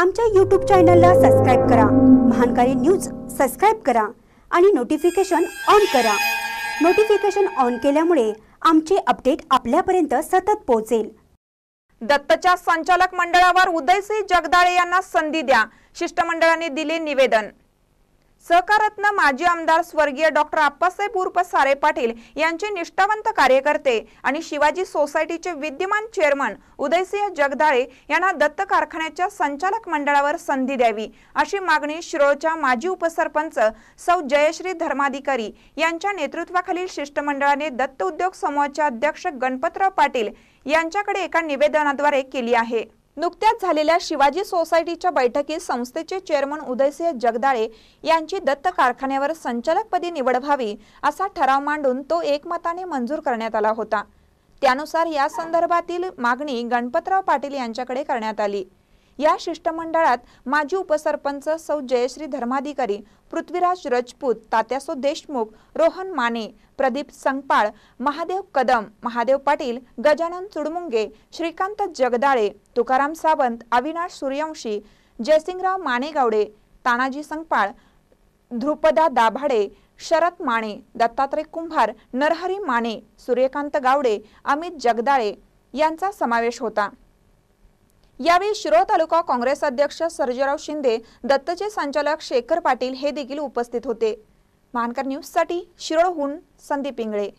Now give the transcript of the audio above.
आमच्या यूट्यूब चॅनलला सबस्क्राईब करा महानकारी न्यूज सबस्क्राईब करा आणि नोटिफिकेशन ऑन करा नोटिफिकेशन ऑन केल्यामुळे आमचे अपडेट आपल्यापर्यंत सतत पोहोचेल दत्तच्या संचालक मंडळावर उदयसिंह जगदाळे यांना संधी द्या शिष्टमंडळाने दिले निवेदन सहकारत्न माजी आमदार स्वर्गीय डॉक्टर आप्पासाहेब उर्फ सारे पाटील यांचे निष्ठावंत कार्यकर्ते आणि शिवाजी सोसायटीचे विद्यमान चेअरमन उदयसिंह जगदाळे यांना दत्त कारखान्याच्या संचालक मंडळावर संधी द्यावी अशी मागणी शिरोळच्या माजी उपसरपंच सौ जयश्री धर्माधिकारी यांच्या नेतृत्वाखालील शिष्टमंडळाने दत्त उद्योग समूहाचे अध्यक्ष गणपतराव पाटील यांच्याकडे एका निवेदनाद्वारे केली आहे नुकत्याच झालेल्या शिवाजी सोसायटीच्या बैठकीत संस्थेचे चेअरमन उदयसिंह जगदाळे यांची दत्त कारखान्यावर संचालकपदी निवड व्हावी असा ठराव मांडून तो एकमताने मंजूर करण्यात आला होता त्यानुसार या संदर्भातील मागणी गणपतराव पाटील यांच्याकडे करण्यात आली या शिष्टमंडळात माजी उपसरपंच सौ जयश्री धर्माधिकारी पृथ्वीराज रजपूत तात्यासो देशमुख रोहन माने प्रदीप संगपाळ महादेव कदम महादेव पाटील गजानन चुडमुंगे श्रीकांत जगदाळे तुकाराम सावंत अविनाश सूर्यवंशी जयसिंगराव मानेगावडे तानाजी संगपाळ ध्रुपदा दाभाडे शरद माने दत्तात्रय कुंभार नरहरी माने सूर्यकांत गावडे अमित जगदाळे यांचा समावेश होता यावेळी शिरोळ तालुका काँग्रेस अध्यक्ष सर्जराव शिंदे दत्तचे संचालक शेखर पाटील हे देखील उपस्थित होते मानकर न्यूजसाठी शिरोळहून संदीप इंगळे